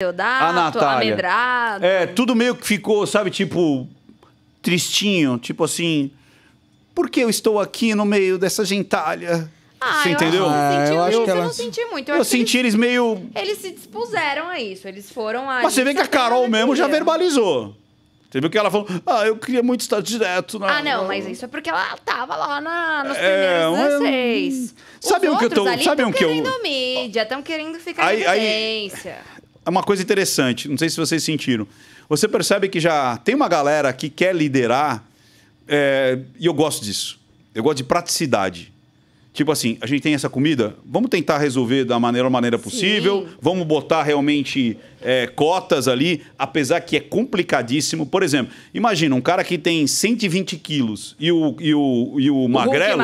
Deodato, a ah, Natália. Amedrado. É, tudo meio que ficou, sabe, tipo, tristinho, tipo assim, por que eu estou aqui no meio dessa gentalha? Ah, você eu entendeu? Acho ah, é, eu, acho que ela... não senti muito. Eu, eu senti eles, eles, meio. Eles se dispuseram a isso, eles foram a. Mas você vê que a Carol mesmo já verbalizou. Você viu que ela falou, ah, eu queria muito estar direto na. Ah, não, mas isso é porque ela tava lá na, nos é, primeiros é, 16. Um... Sabe o que eu tô. Sabe o que eu. Estão querendo mídia, estão querendo ficar aí, na evidência. Aí é uma coisa interessante, não sei se vocês sentiram. Você percebe que já tem uma galera que quer liderar, é, e eu gosto disso. Eu gosto de praticidade. Tipo assim, a gente tem essa comida, vamos tentar resolver da maneira, maneira possível, Sim. vamos botar realmente é, cotas ali, apesar que é complicadíssimo. Por exemplo, imagina um cara que tem 120 quilos e o, e o, e o, o é magrelo.